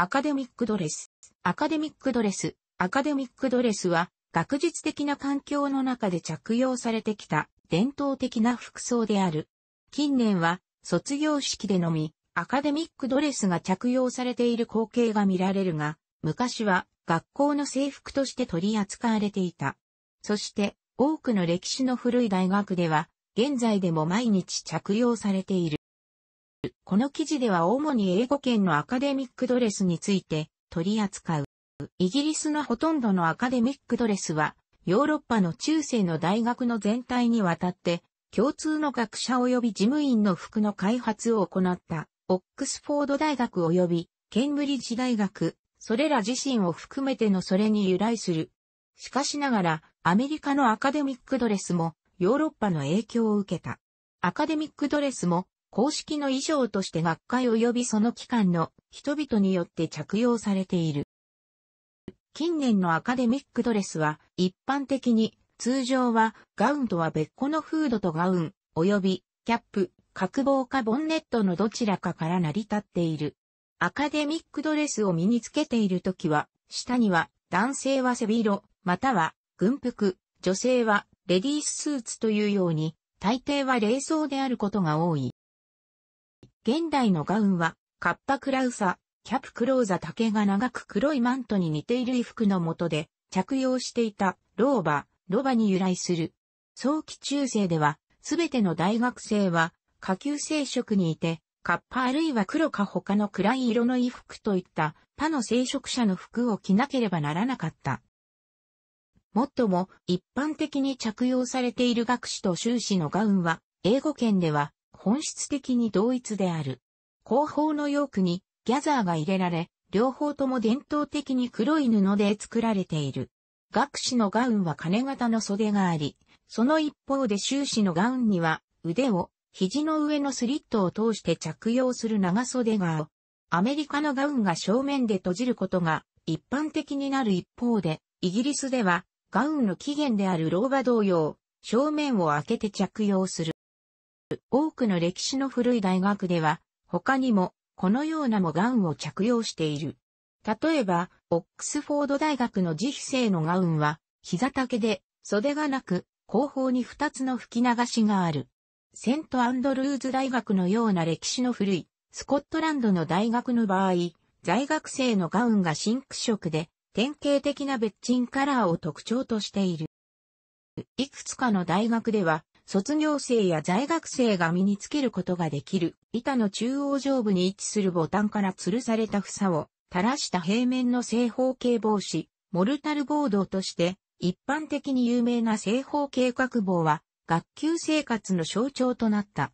アカデミックドレス。アカデミックドレス。アカデミックドレスは、学術的な環境の中で着用されてきた伝統的な服装である。近年は、卒業式でのみ、アカデミックドレスが着用されている光景が見られるが、昔は学校の制服として取り扱われていた。そして、多くの歴史の古い大学では、現在でも毎日着用されている。この記事では主に英語圏のアカデミックドレスについて取り扱う。イギリスのほとんどのアカデミックドレスは、ヨーロッパの中世の大学の全体にわたって、共通の学者及び事務員の服の開発を行った、オックスフォード大学及びケンブリッジ大学、それら自身を含めてのそれに由来する。しかしながら、アメリカのアカデミックドレスも、ヨーロッパの影響を受けた。アカデミックドレスも、公式の衣装として学会及びその機関の人々によって着用されている。近年のアカデミックドレスは一般的に通常はガウンとは別個のフードとガウン及びキャップ、角棒かボンネットのどちらかから成り立っている。アカデミックドレスを身につけているときは下には男性は背広または軍服、女性はレディーススーツというように大抵は冷装であることが多い。現代のガウンは、カッパクラウサ、キャプクローザ竹が長く黒いマントに似ている衣服のとで、着用していた、ローバ、ロバに由来する。早期中世では、すべての大学生は、下級生職にいて、カッパあるいは黒か他の暗い色の衣服といった他の聖職者の服を着なければならなかった。もっとも一般的に着用されている学士と修士のガウンは英語圏では本質的に同一である。後方のヨークにギャザーが入れられ、両方とも伝統的に黒い布で作られている。学士のガウンは金型の袖があり、その一方で修士のガウンには腕を肘の上のスリットを通して着用する長袖がアメリカのガウンが正面で閉じることが一般的になる一方で、イギリスではガウンの起源であるローバ同様、正面を開けて着用する。多くの歴史の古い大学では、他にも、このようなもガウンを着用している。例えば、オックスフォード大学の自費性のガウンは、膝丈で、袖がなく、後方に2つの吹き流しがある。セントアンドルーズ大学のような歴史の古い、スコットランドの大学の場合、在学生のガウンがシンク色で、典型的なベッチンカラーを特徴としている。いくつかの大学では、卒業生や在学生が身につけることができる、板の中央上部に位置するボタンから吊るされた房を垂らした平面の正方形防止、モルタルボードとして、一般的に有名な正方形角棒は、学級生活の象徴となった。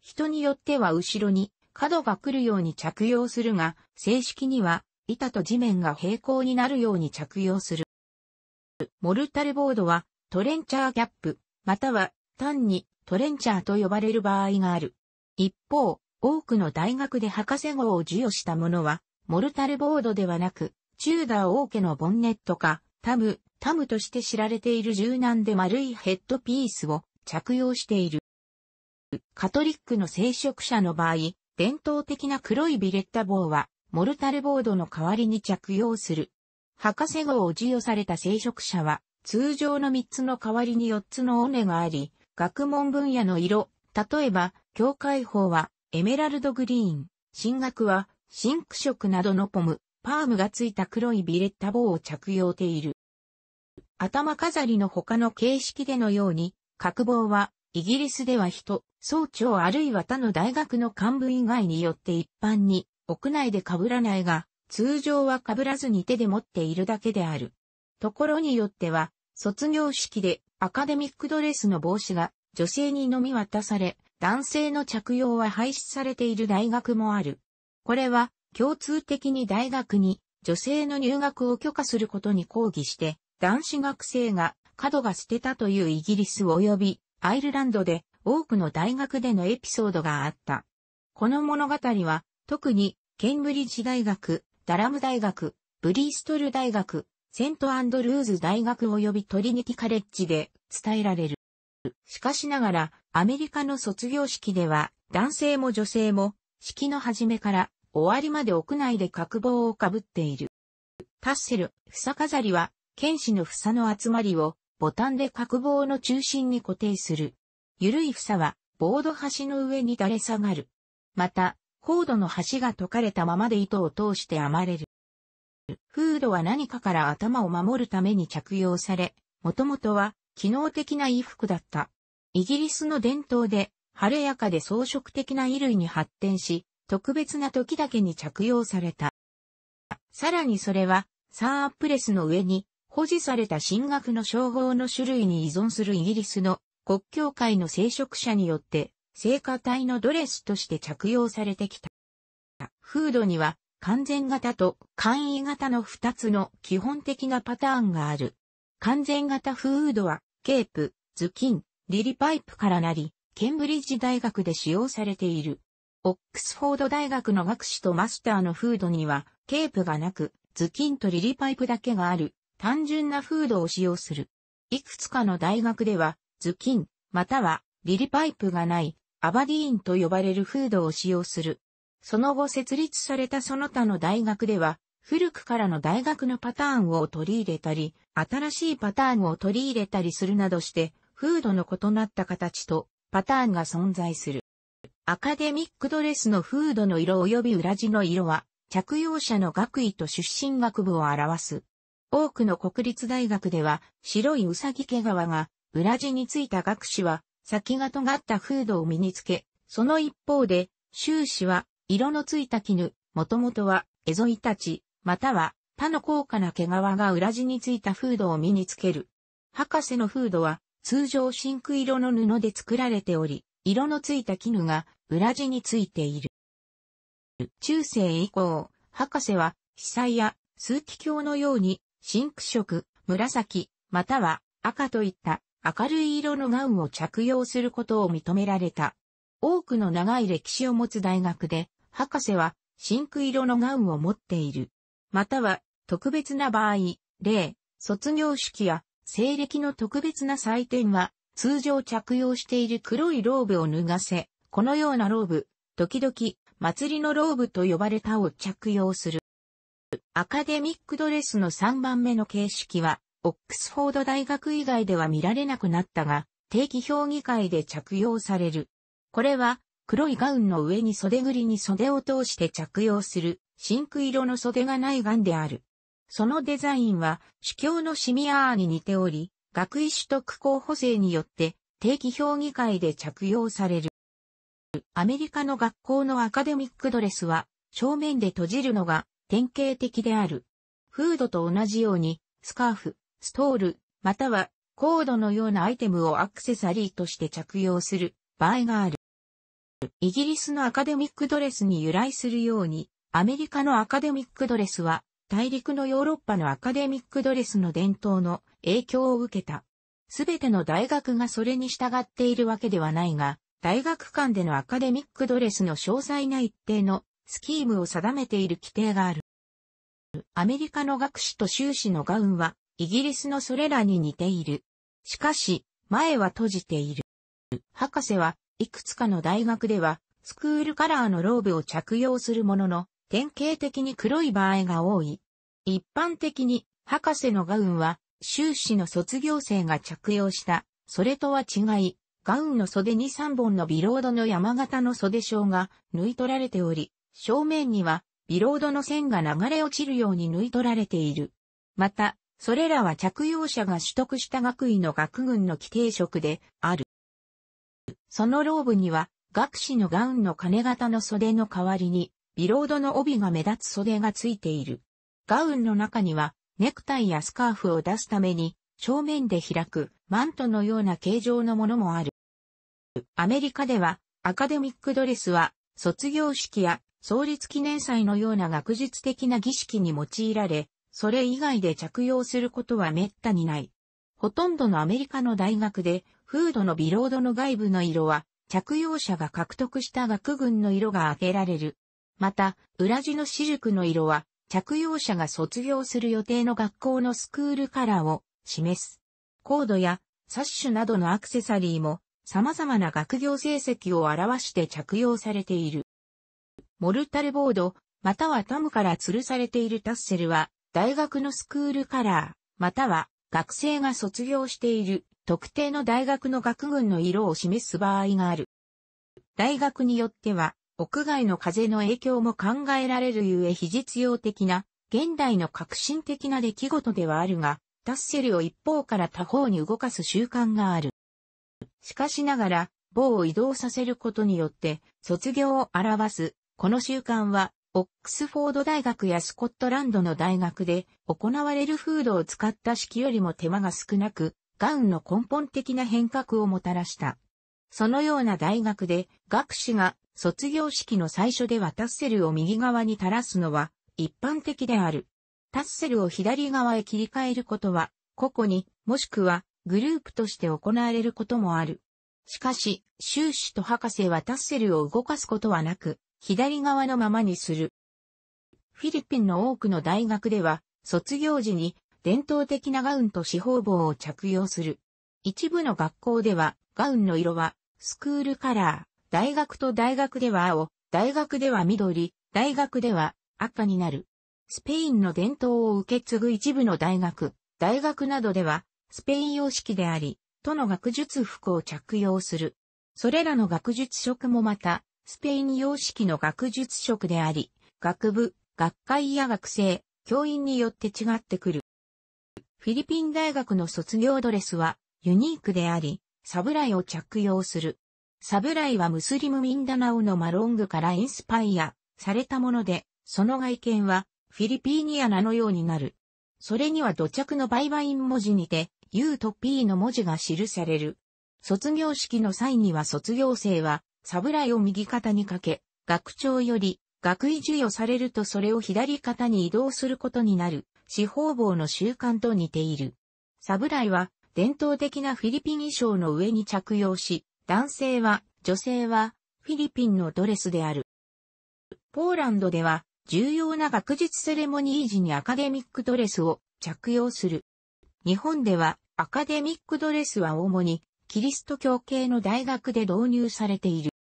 人によっては後ろに角が来るように着用するが、正式には板と地面が平行になるように着用する。モルタルボードはトレンチャーギャップ、または単にトレンチャーと呼ばれる場合がある。一方、多くの大学で博士号を授与した者は、モルタルボードではなく、チューダー王家のボンネットか、タム、タムとして知られている柔軟で丸いヘッドピースを着用している。カトリックの聖職者の場合、伝統的な黒いビレッタ帽は、モルタルボードの代わりに着用する。博士号を授与された聖職者は、通常の3つの代わりに4つの尾根があり、学問分野の色、例えば、教会法はエメラルドグリーン、進学はシンク色などのポム、パームがついた黒いビレッタ棒を着用ている。頭飾りの他の形式でのように、角棒はイギリスでは人、総長あるいは他の大学の幹部以外によって一般に屋内で被らないが、通常は被らずに手で持っているだけである。ところによっては、卒業式でアカデミックドレスの帽子が女性に飲み渡され、男性の着用は廃止されている大学もある。これは共通的に大学に女性の入学を許可することに抗議して、男子学生が角が捨てたというイギリス及びアイルランドで多くの大学でのエピソードがあった。この物語は特にケンブリッジ大学、ダラム大学、ブリーストル大学、セントアンドルーズ大学及びトリニティカレッジで伝えられる。しかしながら、アメリカの卒業式では、男性も女性も、式の始めから終わりまで屋内で角棒をかぶっている。タッセル、房飾りは、剣士の房の集まりを、ボタンで角棒の中心に固定する。ゆるい房は、ボード端の上に垂れ下がる。また、コードの端が解かれたままで糸を通して編まれる。フードは何かから頭を守るために着用され、もともとは機能的な衣服だった。イギリスの伝統で、晴れやかで装飾的な衣類に発展し、特別な時だけに着用された。さらにそれは、サープレスの上に保持された進学の称号の種類に依存するイギリスの国教会の聖職者によって、聖歌隊のドレスとして着用されてきた。フードには完全型と簡易型の2つの基本的なパターンがある。完全型フードは、ケープ、ズキン、リリパイプからなり、ケンブリッジ大学で使用されている。オックスフォード大学の学士とマスターのフードには、ケープがなく、ズキンとリリパイプだけがある、単純なフードを使用する。いくつかの大学では、ズキン、または、リリパイプがない、アバディーンと呼ばれるフードを使用する。その後設立されたその他の大学では、古くからの大学のパターンを取り入れたり、新しいパターンを取り入れたりするなどして、風土の異なった形とパターンが存在する。アカデミックドレスの風土の色及び裏地の色は、着用者の学位と出身学部を表す。多くの国立大学では、白いウサギ毛皮が、裏地についた学士は、先が尖ったフードを身につけ、その一方で、修士は色のついた絹、もともとは、エゾイタチ、または、他の高価な毛皮が裏地についたフードを身につける。博士のフードは、通常真空色の布で作られており、色のついた絹が裏地についている。中世以降、博士は、被災や数奇鏡のように、真ク色、紫、または赤といった明るい色のガウンを着用することを認められた。多くの長い歴史を持つ大学で、博士は真ク色のガウンを持っている。または、特別な場合、例、卒業式や、西暦の特別な祭典は、通常着用している黒いローブを脱がせ、このようなローブ、時々、祭りのローブと呼ばれたを着用する。アカデミックドレスの3番目の形式は、オックスフォード大学以外では見られなくなったが、定期評議会で着用される。これは、黒いガウンの上に袖ぐりに袖を通して着用する、真ク色の袖がないガンである。そのデザインは、主教のシミアーに似ており、学位取得候補生によって定期評議会で着用される。アメリカの学校のアカデミックドレスは正面で閉じるのが典型的である。フードと同じようにスカーフ、ストール、またはコードのようなアイテムをアクセサリーとして着用する場合がある。イギリスのアカデミックドレスに由来するように、アメリカのアカデミックドレスは、大陸のヨーロッパのアカデミックドレスの伝統の影響を受けた。すべての大学がそれに従っているわけではないが、大学間でのアカデミックドレスの詳細な一定のスキームを定めている規定がある。アメリカの学士と修士のガウンは、イギリスのそれらに似ている。しかし、前は閉じている。博士は、いくつかの大学では、スクールカラーのローブを着用するものの、典型的に黒い場合が多い。一般的に、博士のガウンは、修士の卒業生が着用した、それとは違い、ガウンの袖に3本のビロードの山形の袖章が縫い取られており、正面にはビロードの線が流れ落ちるように縫い取られている。また、それらは着用者が取得した学位の学軍の規定職である。そのローブには、学士のガウンの金型の袖の代わりに、ビロードの帯が目立つ袖がついている。ガウンの中には、ネクタイやスカーフを出すために、正面で開く、マントのような形状のものもある。アメリカでは、アカデミックドレスは、卒業式や、創立記念祭のような学術的な儀式に用いられ、それ以外で着用することは滅多にない。ほとんどのアメリカの大学で、フードのビロードの外部の色は、着用者が獲得した学群の色が挙げられる。また、裏地のシルクの色は、着用者が卒業する予定の学校のスクールカラーを示す。コードやサッシュなどのアクセサリーも様々な学業成績を表して着用されている。モルタルボード、またはタムから吊るされているタッセルは、大学のスクールカラー、または学生が卒業している特定の大学の学群の色を示す場合がある。大学によっては、屋外の風の影響も考えられるゆえ非実用的な、現代の革新的な出来事ではあるが、タッセルを一方から他方に動かす習慣がある。しかしながら、棒を移動させることによって、卒業を表す、この習慣は、オックスフォード大学やスコットランドの大学で行われるフードを使った式よりも手間が少なく、ガウンの根本的な変革をもたらした。そのような大学で、学士が卒業式の最初ではタッセルを右側に垂らすのは一般的である。タッセルを左側へ切り替えることは、個々に、もしくはグループとして行われることもある。しかし、修士と博士はタッセルを動かすことはなく、左側のままにする。フィリピンの多くの大学では、卒業時に伝統的なガウンと四方帽を着用する。一部の学校では、ガウンの色は、スクールカラー、大学と大学では青、大学では緑、大学では赤になる。スペインの伝統を受け継ぐ一部の大学、大学などでは、スペイン様式であり、との学術服を着用する。それらの学術職もまた、スペイン様式の学術職であり、学部、学会や学生、教員によって違ってくる。フィリピン大学の卒業ドレスはユニークであり、サブライを着用する。サブライはムスリムミンダナウのマロングからインスパイアされたもので、その外見はフィリピーニアナのようになる。それには土着のバイバイン文字にて、U と P の文字が記される。卒業式の際には卒業生は、サブライを右肩にかけ、学長より、学位授与されるとそれを左肩に移動することになる。四方棒の習慣と似ている。侍は伝統的なフィリピン衣装の上に着用し、男性は、女性は、フィリピンのドレスである。ポーランドでは、重要な学術セレモニー時にアカデミックドレスを着用する。日本では、アカデミックドレスは主に、キリスト教系の大学で導入されている。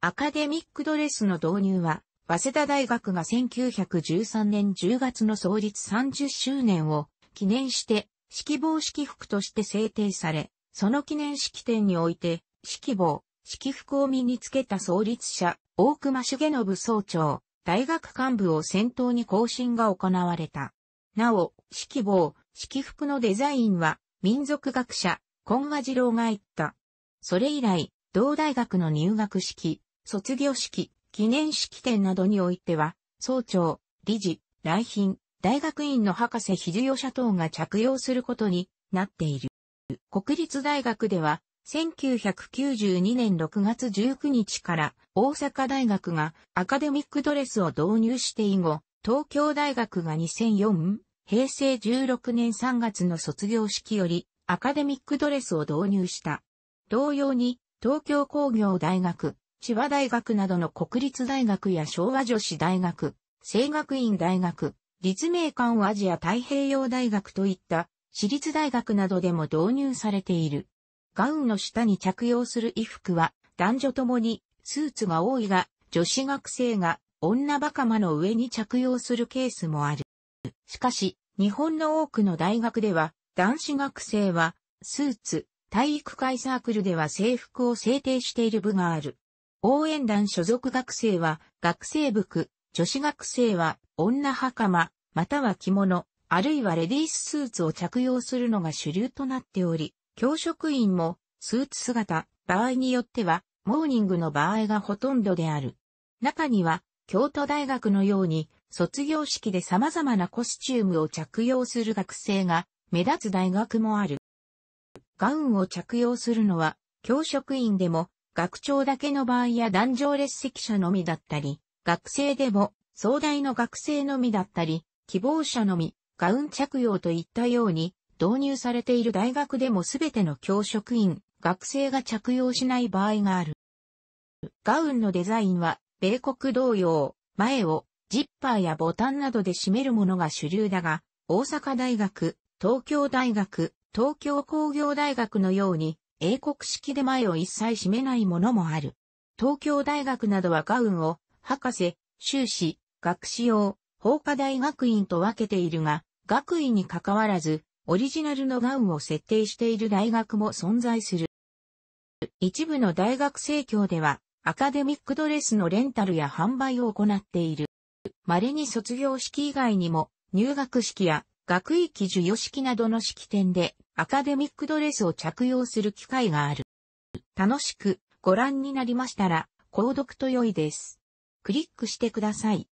アカデミックドレスの導入は、早稲田大学が1913年10月の創立30周年を記念して式棒式服として制定され、その記念式典において、式棒、式服を身につけた創立者、大隈重信総長、大学幹部を先頭に更新が行われた。なお、式棒、式服のデザインは、民族学者、今和次郎が言った。それ以来、同大学の入学式、卒業式、記念式典などにおいては、総長、理事、来賓、大学院の博士秀吉社等が着用することになっている。国立大学では、1992年6月19日から大阪大学がアカデミックドレスを導入して以後、東京大学が2004、平成16年3月の卒業式よりアカデミックドレスを導入した。同様に東京工業大学、千葉大学などの国立大学や昭和女子大学、聖学院大学、立命館アジア太平洋大学といった私立大学などでも導入されている。ガウンの下に着用する衣服は男女ともにスーツが多いが女子学生が女バカマの上に着用するケースもある。しかし日本の多くの大学では男子学生はスーツ、体育会サークルでは制服を制定している部がある。応援団所属学生は学生服、女子学生は女袴、または着物、あるいはレディーススーツを着用するのが主流となっており、教職員もスーツ姿、場合によってはモーニングの場合がほとんどである。中には京都大学のように卒業式で様々なコスチュームを着用する学生が目立つ大学もある。ガウンを着用するのは教職員でも学長だけの場合や壇上列席者のみだったり、学生でも、総大の学生のみだったり、希望者のみ、ガウン着用といったように、導入されている大学でもすべての教職員、学生が着用しない場合がある。ガウンのデザインは、米国同様、前を、ジッパーやボタンなどで締めるものが主流だが、大阪大学、東京大学、東京工業大学のように、英国式で前を一切閉めないものもある。東京大学などはガウンを、博士、修士、学士用、法科大学院と分けているが、学位に関わらず、オリジナルのガウンを設定している大学も存在する。一部の大学生協では、アカデミックドレスのレンタルや販売を行っている。稀に卒業式以外にも、入学式や学位記授与式などの式典で、アカデミックドレスを着用する機会がある。楽しくご覧になりましたら、購読と良いです。クリックしてください。